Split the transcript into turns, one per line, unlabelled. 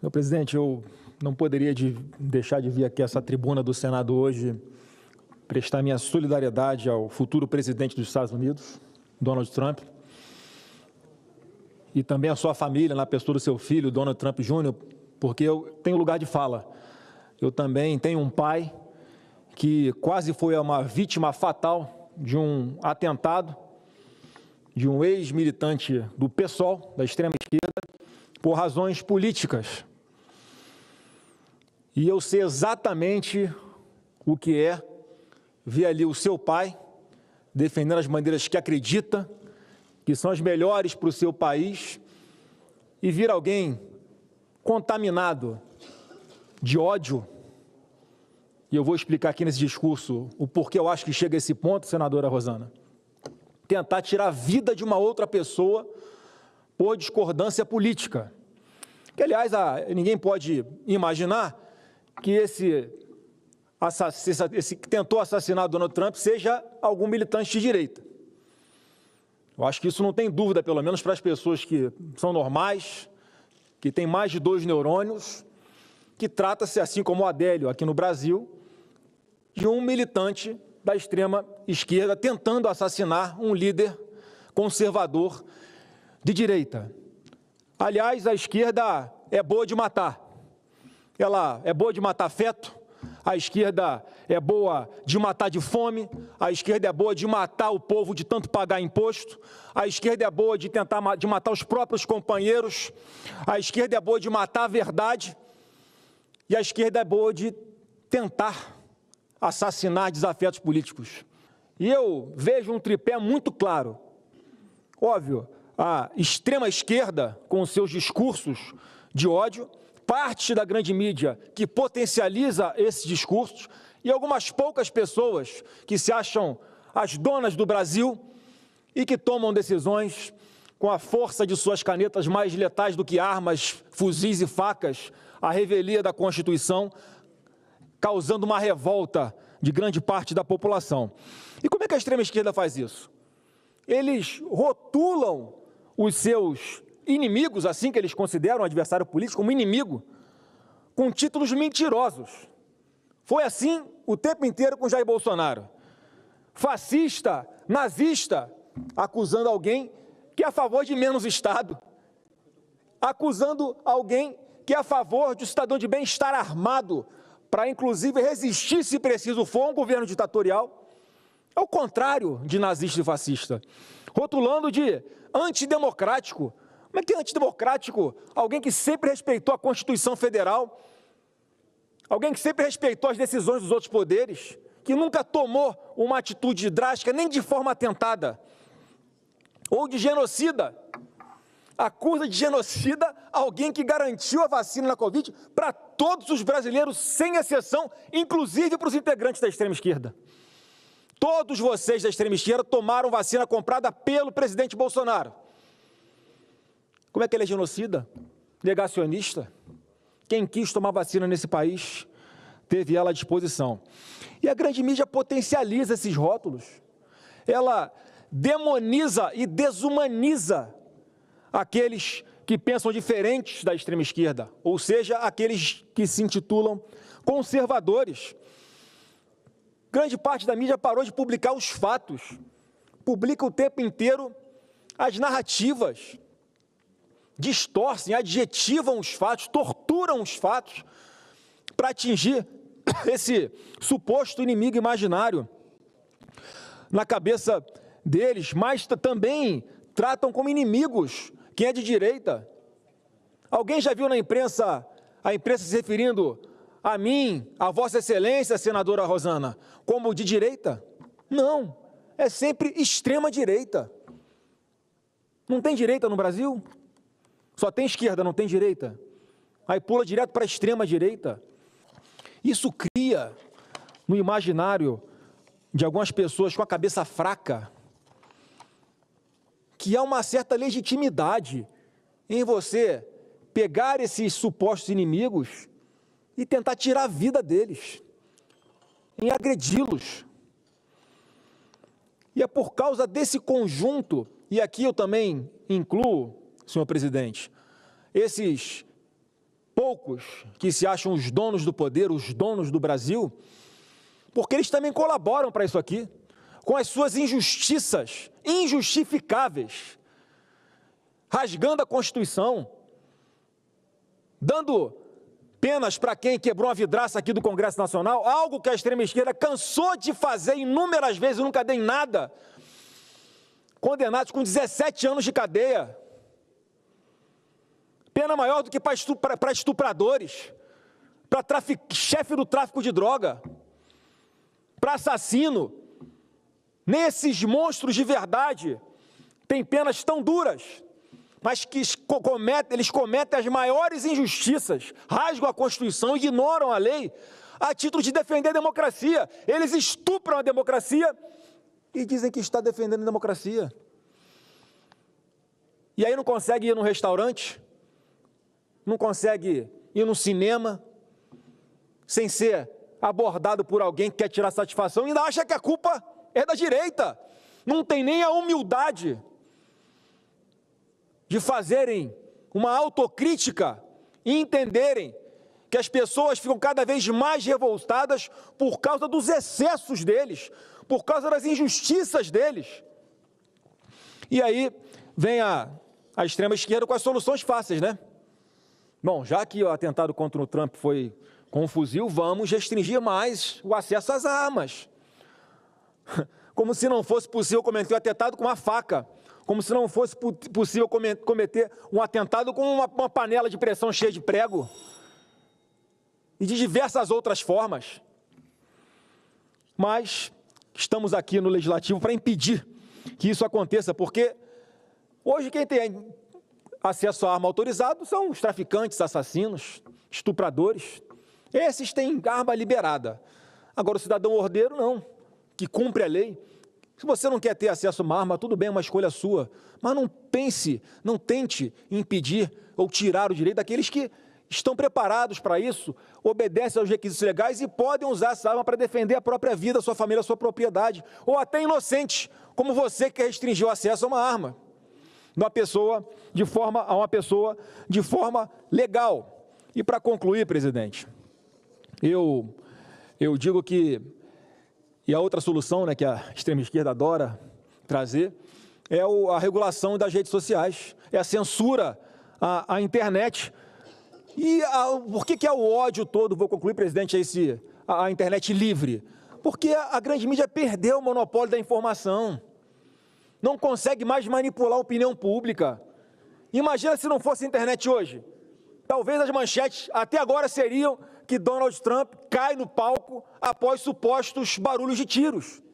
Meu presidente, eu não poderia de deixar de vir aqui a essa tribuna do Senado hoje prestar minha solidariedade ao futuro presidente dos Estados Unidos, Donald Trump, e também à sua família, na pessoa do seu filho, Donald Trump Jr., porque eu tenho lugar de fala. Eu também tenho um pai que quase foi uma vítima fatal de um atentado de um ex-militante do PSOL, da extrema esquerda, por razões políticas. E eu sei exatamente o que é ver ali o seu pai defendendo as bandeiras que acredita que são as melhores para o seu país e vir alguém contaminado de ódio. E eu vou explicar aqui nesse discurso o porquê eu acho que chega a esse ponto, senadora Rosana. Tentar tirar a vida de uma outra pessoa por discordância política. Que, aliás, a, ninguém pode imaginar que esse, esse que tentou assassinar Donald Trump seja algum militante de direita. Eu acho que isso não tem dúvida, pelo menos para as pessoas que são normais, que têm mais de dois neurônios, que trata-se, assim como o Adélio aqui no Brasil, de um militante da extrema esquerda tentando assassinar um líder conservador de direita. Aliás, a esquerda é boa de matar. Ela é boa de matar feto, a esquerda é boa de matar de fome, a esquerda é boa de matar o povo de tanto pagar imposto, a esquerda é boa de tentar de matar os próprios companheiros, a esquerda é boa de matar a verdade e a esquerda é boa de tentar assassinar desafetos políticos. E eu vejo um tripé muito claro. Óbvio, a extrema-esquerda, com seus discursos de ódio, parte da grande mídia que potencializa esses discursos e algumas poucas pessoas que se acham as donas do Brasil e que tomam decisões com a força de suas canetas mais letais do que armas, fuzis e facas, à revelia da Constituição, causando uma revolta de grande parte da população. E como é que a extrema esquerda faz isso? Eles rotulam os seus inimigos, assim que eles consideram o adversário político, como inimigo, com títulos mentirosos. Foi assim o tempo inteiro com Jair Bolsonaro. Fascista, nazista, acusando alguém que é a favor de menos Estado, acusando alguém que é a favor de um cidadão de bem-estar armado, para inclusive resistir, se preciso for, um governo ditatorial. É o contrário de nazista e fascista. Rotulando de antidemocrático. Como é que é antidemocrático? Alguém que sempre respeitou a Constituição Federal, alguém que sempre respeitou as decisões dos outros poderes, que nunca tomou uma atitude drástica, nem de forma atentada, ou de genocida. Acusa de genocida alguém que garantiu a vacina na Covid para todos os brasileiros, sem exceção, inclusive para os integrantes da extrema esquerda. Todos vocês da extrema esquerda tomaram vacina comprada pelo presidente Bolsonaro. Como é que ele é genocida? Negacionista? Quem quis tomar vacina nesse país teve ela à disposição. E a grande mídia potencializa esses rótulos. Ela demoniza e desumaniza aqueles que pensam diferentes da extrema esquerda, ou seja, aqueles que se intitulam conservadores. Grande parte da mídia parou de publicar os fatos, publica o tempo inteiro as narrativas, distorcem, adjetivam os fatos, torturam os fatos para atingir esse suposto inimigo imaginário na cabeça deles, mas também tratam como inimigos quem é de direita. Alguém já viu na imprensa a imprensa se referindo a mim, a Vossa Excelência, senadora Rosana, como de direita? Não, é sempre extrema-direita. Não tem direita no Brasil? Só tem esquerda, não tem direita. Aí pula direto para a extrema-direita. Isso cria no imaginário de algumas pessoas com a cabeça fraca que há uma certa legitimidade em você pegar esses supostos inimigos e tentar tirar a vida deles, em agredi-los. E é por causa desse conjunto, e aqui eu também incluo, senhor presidente, esses poucos que se acham os donos do poder, os donos do Brasil, porque eles também colaboram para isso aqui, com as suas injustiças injustificáveis, rasgando a Constituição, dando penas para quem quebrou a vidraça aqui do Congresso Nacional, algo que a extrema esquerda cansou de fazer inúmeras vezes e nunca deu em nada. Condenados com 17 anos de cadeia. Pena maior do que para estupra, estupradores, para chefe do tráfico de droga, para assassino. nesses monstros de verdade tem penas tão duras mas que cometem, eles cometem as maiores injustiças, rasgam a Constituição, ignoram a lei, a título de defender a democracia. Eles estupram a democracia e dizem que está defendendo a democracia. E aí não consegue ir num restaurante, não consegue ir num cinema, sem ser abordado por alguém que quer tirar satisfação e ainda acha que a culpa é da direita. Não tem nem a humildade de fazerem uma autocrítica e entenderem que as pessoas ficam cada vez mais revoltadas por causa dos excessos deles, por causa das injustiças deles. E aí vem a, a extrema esquerda com as soluções fáceis, né? Bom, já que o atentado contra o Trump foi com um fuzil, vamos restringir mais o acesso às armas. Como se não fosse possível cometer o um atentado com uma faca como se não fosse possível cometer um atentado com uma, uma panela de pressão cheia de prego e de diversas outras formas. Mas estamos aqui no legislativo para impedir que isso aconteça, porque hoje quem tem acesso à arma autorizado são os traficantes, assassinos, estupradores. Esses têm arma liberada. Agora o cidadão ordeiro não, que cumpre a lei, se você não quer ter acesso a uma arma, tudo bem, é uma escolha sua. Mas não pense, não tente impedir ou tirar o direito daqueles que estão preparados para isso, obedecem aos requisitos legais e podem usar essa arma para defender a própria vida, a sua família, a sua propriedade. Ou até inocentes, como você que restringiu o acesso a uma arma. Uma pessoa de forma a uma pessoa de forma legal. E para concluir, presidente, eu eu digo que e a outra solução né, que a extrema esquerda adora trazer é a regulação das redes sociais, é a censura à, à internet. E a, por que, que é o ódio todo, vou concluir, presidente, a, é esse, a, a internet livre? Porque a, a grande mídia perdeu o monopólio da informação, não consegue mais manipular a opinião pública. Imagina se não fosse internet hoje. Talvez as manchetes até agora seriam que Donald Trump cai no palco após supostos barulhos de tiros.